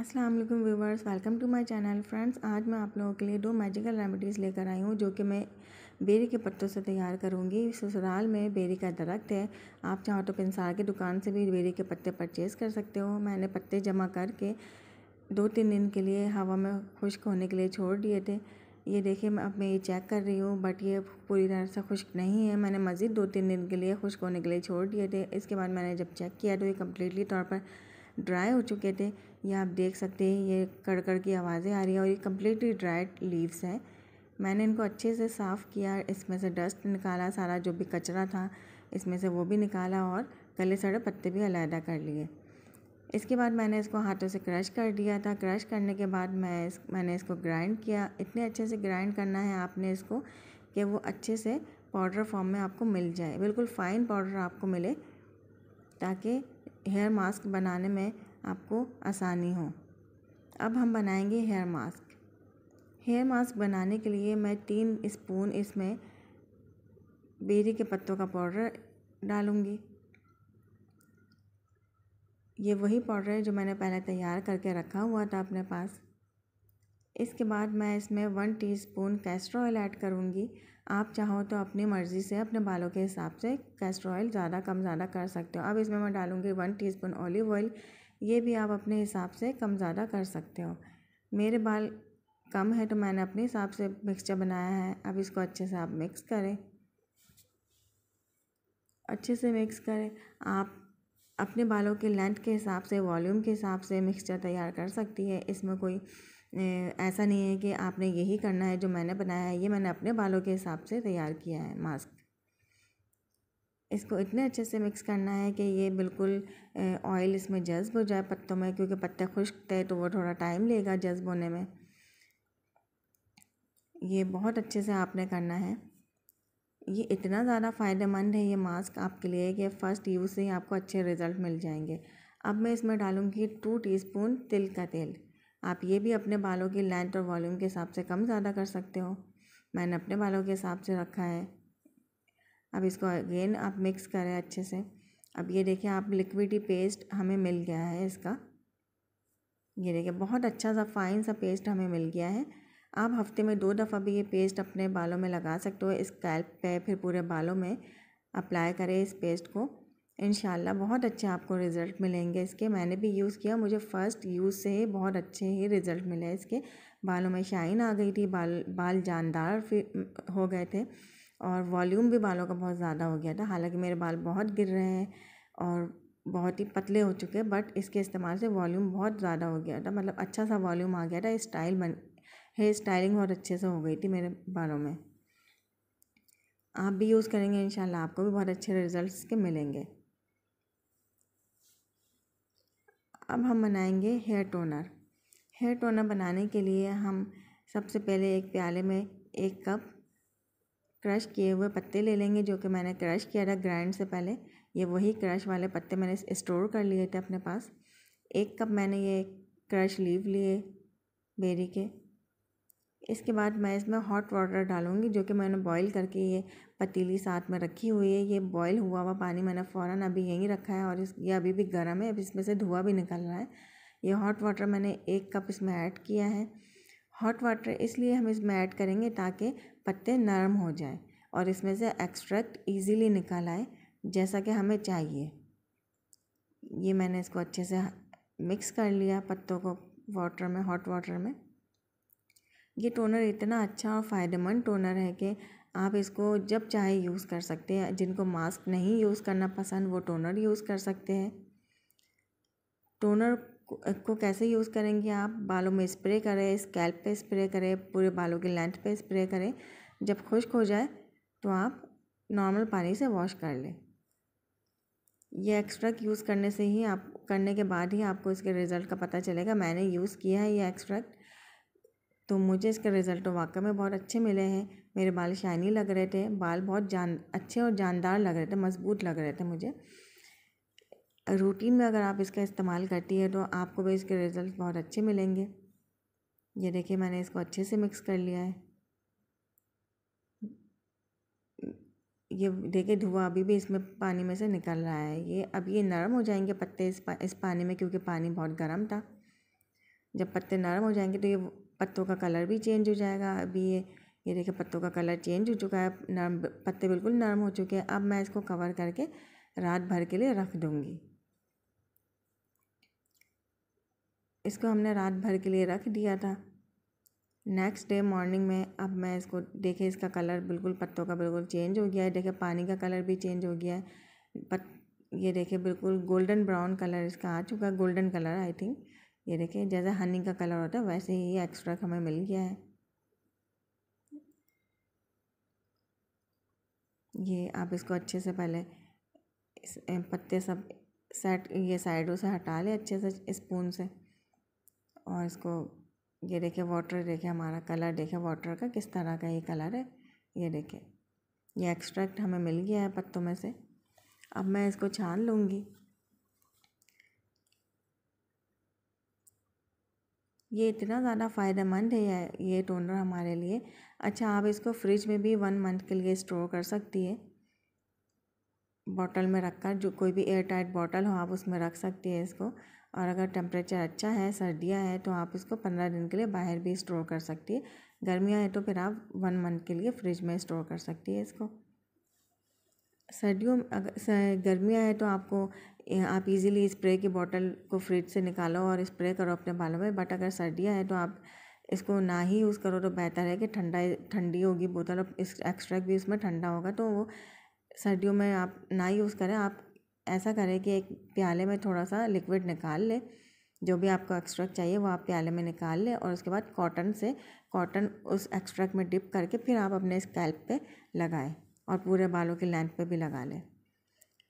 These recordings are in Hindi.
अस्सलाम वालेकुम viewers welcome to my channel friends आज मैं आप लोगों के लिए दो मैजिकल रेमेडीज़ लेकर आई हूँ जो कि मैं बेरी के पत्तों से तैयार करूँगी ससुराल में बेरी का दरख्त है आप चाहो तो पिंसार की दुकान से भी बेरी के पत्ते परचेज़ कर सकते हो मैंने पत्ते जमा करके दो तीन दिन के लिए हवा में खुश्क होने के लिए छोड़ दिए थे ये देखिए मैं अब मैं ये चेक कर रही हूँ बट ये पूरी तरह से खुश्क नहीं है मैंने मज़ीद दो तीन दिन के लिए खुश्क होने के लिए छोड़ दिए थे इसके बाद मैंने जब चेक किया तो ये कम्प्लीटली तौर पर ड्राई हो चुके थे ये आप देख सकते हैं ये कड़कड़ की आवाज़ें आ रही है और ये कम्प्लीटली ड्राइड लीव्स हैं मैंने इनको अच्छे से साफ़ किया इसमें से डस्ट निकाला सारा जो भी कचरा था इसमें से वो भी निकाला और गले सड़े पत्ते भी अलहदा कर लिए इसके बाद मैंने इसको हाथों से क्रश कर दिया था क्रश करने के बाद मैं इस मैंने इसको ग्राइंड किया इतने अच्छे से ग्राइंड करना है आपने इसको कि वो अच्छे से पाउडर फॉर्म में आपको मिल जाए बिल्कुल फ़ाइन पाउडर आपको मिले ताकि हेयर मास्क बनाने में आपको आसानी हो अब हम बनाएंगे हेयर मास्क हेयर मास्क बनाने के लिए मैं तीन स्पून इसमें बेरी के पत्तों का पाउडर डालूँगी ये वही पाउडर है जो मैंने पहले तैयार करके रखा हुआ था अपने पास इसके बाद मैं इसमें one teaspoon castor oil add करूँगी आप चाहो तो अपनी मर्ज़ी से अपने बालों के हिसाब से कैस्टर ऑयल ज़्यादा कम ज़्यादा कर सकते हो अब इसमें मैं डालूँगी वन टीस्पून ऑलिव ऑयल ये भी आप अपने हिसाब से कम ज़्यादा कर सकते हो मेरे बाल कम है तो मैंने अपने हिसाब से मिक्सचर बनाया है अब इसको अच्छे से आप मिक्स करें अच्छे से मिक्स करें आप अपने बालों के लेंथ के हिसाब से वॉल्यूम के हिसाब से मिक्सचर तैयार कर सकती है इसमें कोई ऐसा नहीं है कि आपने यही करना है जो मैंने बनाया है ये मैंने अपने बालों के हिसाब से तैयार किया है मास्क इसको इतने अच्छे से मिक्स करना है कि ये बिल्कुल ऑयल इसमें जज्ब हो जाए पत्तों में क्योंकि पत्ते खुश्क थे तो वो थोड़ा टाइम लेगा जज्ब होने में ये बहुत अच्छे से आपने करना है ये इतना ज़्यादा फ़ायदेमंद है ये मास्क आपके लिए कि फ़र्स्ट यूज़ से ही आपको अच्छे रिज़ल्ट मिल जाएंगे अब मैं इसमें डालूँगी टू टी तिल का तेल आप ये भी अपने बालों की लेंथ और वॉल्यूम के हिसाब से कम ज़्यादा कर सकते हो मैंने अपने बालों के हिसाब से रखा है अब इसको अगेन आप मिक्स करें अच्छे से अब ये देखिए आप लिक्विडी पेस्ट हमें मिल गया है इसका ये देखिए बहुत अच्छा सा फाइन सा पेस्ट हमें मिल गया है आप हफ्ते में दो दफ़ा भी ये पेस्ट अपने बालों में लगा सकते हो स्कैल्प पे फिर पूरे बालों में अप्लाई करें इस पेस्ट को इन बहुत अच्छे आपको रिज़ल्ट मिलेंगे इसके मैंने भी यूज़ किया मुझे फ़र्स्ट यूज़ से ही बहुत अच्छे ही रिज़ल्ट मिले इसके बालों में शाइन आ गई थी बाल बाल जानदार फिर हो गए थे और वॉल्यूम भी बालों का बहुत ज़्यादा हो गया था हालांकि मेरे बाल बहुत गिर रहे हैं और बहुत ही पतले हो चुके हैं बट इसके इस्तेमाल से वॉल्यूम बहुत ज़्यादा हो गया था मतलब अच्छा सा वॉल्यूम आ गया था स्टाइल बन हेयर स्टाइलिंग बहुत अच्छे से हो गई थी मेरे बालों में आप भी यूज़ करेंगे इन आपको भी बहुत अच्छे रिज़ल्ट के मिलेंगे अब हम बनाएंगे हेयर टोनर हेयर टोनर बनाने के लिए हम सबसे पहले एक प्याले में एक कप क्रश किए हुए पत्ते ले लेंगे जो कि मैंने क्रश किया था ग्राइंड से पहले ये वही क्रश वाले पत्ते मैंने स्टोर कर लिए थे अपने पास एक कप मैंने ये क्रश लीव लिए बेरी के इसके बाद मैं इसमें हॉट वाटर डालूँगी जो कि मैंने बॉईल करके ये पतीली साथ में रखी हुई है ये बॉईल हुआ हुआ पानी मैंने फ़ौर अभी यहीं रखा है और इस ये अभी भी गर्म है अब इसमें से धुआँ भी निकल रहा है ये हॉट वाटर मैंने एक कप इसमें ऐड किया है हॉट वाटर इसलिए हम इसमें ऐड करेंगे ताकि पत्ते नरम हो जाए और इसमें से एक्सट्रैक्ट ईजीली निकल आए जैसा कि हमें चाहिए ये मैंने इसको अच्छे से मिक्स कर लिया पत्तों को वाटर में हॉट वाटर में ये टोनर इतना अच्छा और फ़ायदेमंद टोनर है कि आप इसको जब चाहे यूज़ कर सकते हैं जिनको मास्क नहीं यूज़ करना पसंद वो टोनर यूज़ कर सकते हैं टोनर को कैसे यूज़ करेंगे आप बालों में स्प्रे करें स्कैल्प पे स्प्रे करें पूरे बालों के लेंथ पे स्प्रे करें जब खुश्क हो जाए तो आप नॉर्मल पानी से वॉश कर लें ये एक्सट्रैक्ट यूज़ करने से ही आप करने के बाद ही आपको इसके रिज़ल्ट का पता चलेगा मैंने यूज़ किया है ये एक्सट्रैक्ट तो मुझे इसके रिज़ल्ट तो वाकई में बहुत अच्छे मिले हैं मेरे बाल शाइनी लग रहे थे बाल बहुत जान अच्छे और जानदार लग रहे थे मज़बूत लग रहे थे मुझे रूटीन में अगर आप इसका इस्तेमाल करती है तो आपको भी इसके रिज़ल्ट बहुत अच्छे मिलेंगे ये देखिए मैंने इसको अच्छे से मिक्स कर लिया है ये देखिए धुआं अभी भी इसमें पानी में से निकल रहा है ये अब ये नरम हो जाएंगे पत्ते इस पा, इस पानी में क्योंकि पानी बहुत गर्म था जब पत्ते नरम हो जाएंगे तो ये पत्तों का कलर भी चेंज हो जाएगा अभी ये ये देखिए पत्तों का कलर चेंज हो चुका है नरम पत्ते बिल्कुल नरम हो चुके हैं अब मैं इसको कवर करके रात भर के लिए रख दूँगी इसको हमने रात भर के लिए रख दिया था नेक्स्ट डे मॉर्निंग में अब मैं इसको देखे इसका कलर बिल्कुल पत्तों का बिल्कुल चेंज हो गया है देखे पानी का कलर भी चेंज हो गया है पत ये देखे बिल्कुल गोल्डन ब्राउन कलर इसका आ चुका है गोल्डन कलर आई थिंक ये देखे जैसा हनी का कलर होता है वैसे ही एक्स्ट्रा हमें मिल गया है ये आप इसको अच्छे से पहले पत्ते सब सेट ये साइडों से हटा लें अच्छे से स्पून से और इसको ये देखिए वाटर देखिए हमारा कलर देखिए वाटर का किस तरह का ये कलर है ये देखिए ये एक्सट्रैक्ट हमें मिल गया है पत्तों में से अब मैं इसको छान लूँगी ये इतना ज़्यादा फ़ायदेमंद है ये टोनर हमारे लिए अच्छा आप इसको फ्रिज में भी वन मंथ के लिए स्टोर कर सकती है बॉटल में रखकर जो कोई भी एयर टाइट बॉटल हो आप उसमें रख सकती है इसको और अगर टेम्परेचर अच्छा है सर्दियाँ है तो आप इसको पंद्रह दिन के लिए बाहर भी स्टोर कर सकती है गर्मियाँ हैं तो फिर आप वन मंथ के लिए फ्रिज में स्टोर कर सकती है इसको सर्दियों अगर गर्मियाँ हैं तो आपको आप इजीली स्प्रे की बोतल को फ्रिज से निकालो और स्प्रे करो अपने बालों में बट अगर सर्दियाँ हैं तो आप इसको ना ही यूज़ करो तो बेहतर है कि ठंडा ठंडी होगी बोतल और इस एक्स्ट्रैक्ट भी इसमें ठंडा होगा तो वो सर्दियों में आप ना यूज़ करें आप ऐसा करें कि एक प्याले में थोड़ा सा लिक्विड निकाल ले जो भी आपको एक्स्ट्रैक्ट चाहिए वो आप प्याले में निकाल लें और उसके बाद कॉटन से कॉटन उस एक्स्ट्रैक्ट में डिप करके फिर आप अपने स्कैल्प पे लगाएं और पूरे बालों की लेंथ पे भी लगा लें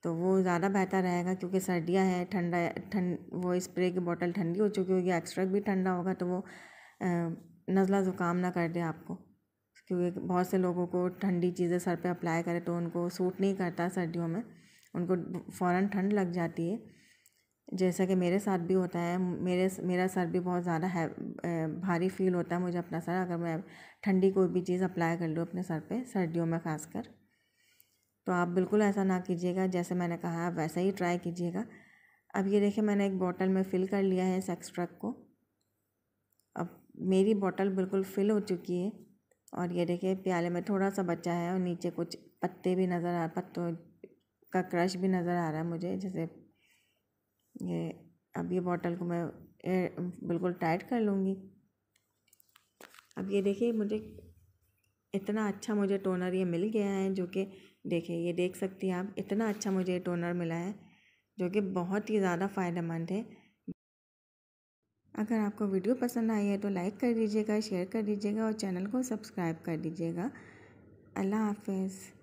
तो वो ज़्यादा बेहतर रहेगा क्योंकि सर्दियाँ हैं ठंडा ठंड वो स्प्रे की बॉटल ठंडी हो चुकी होगी एक्स्ट्रैक्ट भी ठंडा होगा तो वो नज़ला ज़ुकाम ना कर दे आपको क्योंकि बहुत से लोगों को ठंडी चीज़ें सर पे अप्लाई करें तो उनको सूट नहीं करता सर्दियों में उनको फ़ौर ठंड लग जाती है जैसा कि मेरे साथ भी होता है मेरे मेरा सर भी बहुत ज़्यादा है भारी फील होता है मुझे अपना सर अगर मैं ठंडी कोई भी चीज़ अप्लाई कर लूँ अपने सर पे सर्दियों में खासकर तो आप बिल्कुल ऐसा ना कीजिएगा जैसे मैंने कहा आप वैसा ही ट्राई कीजिएगा अब ये देखिए मैंने एक बॉटल में फ़िल कर लिया है इस एक्सट्रक को अब मेरी बॉटल बिल्कुल फ़िल हो चुकी है और ये देखिए प्याले में थोड़ा सा बचा है और नीचे कुछ पत्ते भी नज़र आ पत्तों का क्रश भी नज़र आ रहा है मुझे जैसे ये अब ये बॉटल को मैं बिल्कुल टाइट कर लूँगी अब ये देखिए मुझे इतना अच्छा मुझे टोनर ये मिल गया है जो कि देखिए ये देख सकती हैं आप इतना अच्छा मुझे टोनर मिला है जो कि बहुत ही ज़्यादा फ़ायदेमंद है अगर आपको वीडियो पसंद आई है तो लाइक कर दीजिएगा शेयर कर दीजिएगा और चैनल को सब्सक्राइब कर दीजिएगा अल्लाह हाफिज़